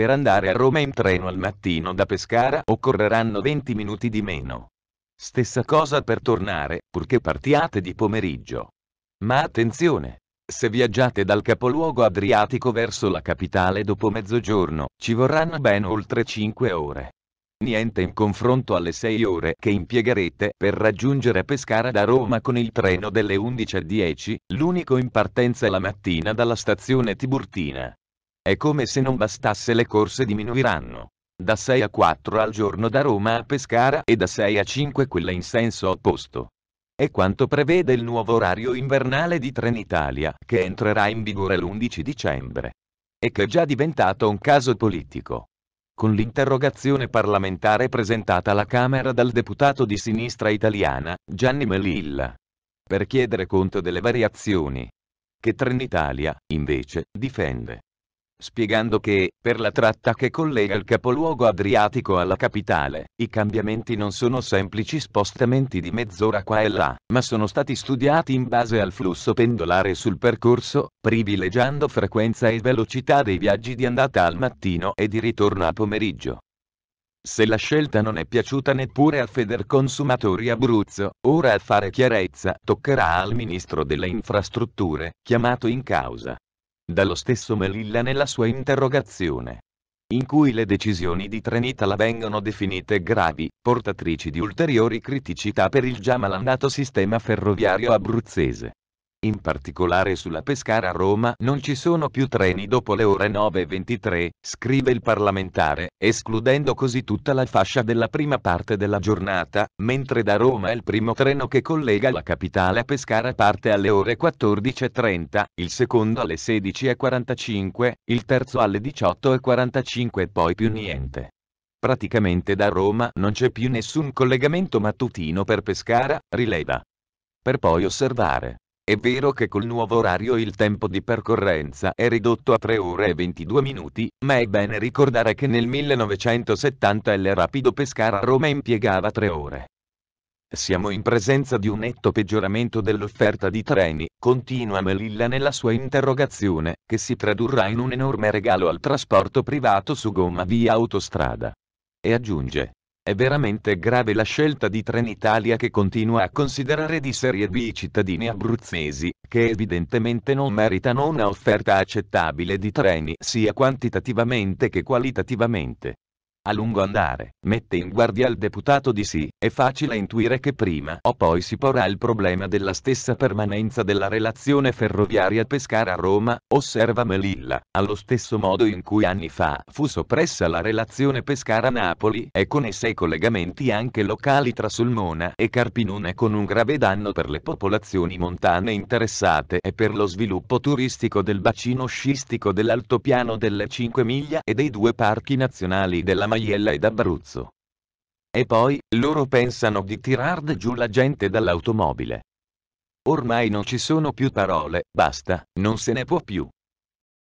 Per andare a Roma in treno al mattino da Pescara occorreranno 20 minuti di meno. Stessa cosa per tornare, purché partiate di pomeriggio. Ma attenzione! Se viaggiate dal capoluogo adriatico verso la capitale dopo mezzogiorno, ci vorranno ben oltre 5 ore. Niente in confronto alle 6 ore che impiegherete per raggiungere Pescara da Roma con il treno delle 11.10, l'unico in partenza la mattina dalla stazione Tiburtina. È come se non bastasse le corse diminuiranno. Da 6 a 4 al giorno da Roma a Pescara e da 6 a 5 quella in senso opposto. È quanto prevede il nuovo orario invernale di Trenitalia, che entrerà in vigore l'11 dicembre. E che è già diventato un caso politico con l'interrogazione parlamentare presentata alla Camera dal deputato di sinistra italiana, Gianni Melilla, per chiedere conto delle variazioni che Trenitalia, invece, difende spiegando che, per la tratta che collega il capoluogo adriatico alla capitale, i cambiamenti non sono semplici spostamenti di mezz'ora qua e là, ma sono stati studiati in base al flusso pendolare sul percorso, privilegiando frequenza e velocità dei viaggi di andata al mattino e di ritorno a pomeriggio. Se la scelta non è piaciuta neppure a Feder Consumatori Abruzzo, ora a fare chiarezza toccherà al Ministro delle Infrastrutture, chiamato in causa dallo stesso Melilla nella sua interrogazione in cui le decisioni di Trenitala vengono definite gravi, portatrici di ulteriori criticità per il già malandato sistema ferroviario abruzzese. In particolare sulla Pescara a Roma non ci sono più treni dopo le ore 9.23, scrive il parlamentare, escludendo così tutta la fascia della prima parte della giornata, mentre da Roma il primo treno che collega la capitale a Pescara parte alle ore 14.30, il secondo alle 16.45, il terzo alle 18.45 e poi più niente. Praticamente da Roma non c'è più nessun collegamento mattutino per Pescara, rileva. Per poi osservare. È vero che col nuovo orario il tempo di percorrenza è ridotto a 3 ore e 22 minuti, ma è bene ricordare che nel 1970 il rapido Pescara Roma impiegava 3 ore. Siamo in presenza di un netto peggioramento dell'offerta di treni, continua Melilla nella sua interrogazione, che si tradurrà in un enorme regalo al trasporto privato su gomma via autostrada. E aggiunge, è veramente grave la scelta di Trenitalia che continua a considerare di serie B i cittadini abruzzesi, che evidentemente non meritano una offerta accettabile di treni sia quantitativamente che qualitativamente. A lungo andare, mette in guardia il deputato di sì, è facile intuire che prima o poi si porrà il problema della stessa permanenza della relazione ferroviaria Pescara-Roma, osserva Melilla, allo stesso modo in cui anni fa fu soppressa la relazione Pescara-Napoli e con essa i collegamenti anche locali tra Sulmona e Carpinone con un grave danno per le popolazioni montane interessate e per lo sviluppo turistico del bacino scistico dell'altopiano delle 5 miglia e dei due parchi nazionali della Maiella ed Abruzzo. E poi, loro pensano di tirar giù la gente dall'automobile. Ormai non ci sono più parole, basta, non se ne può più.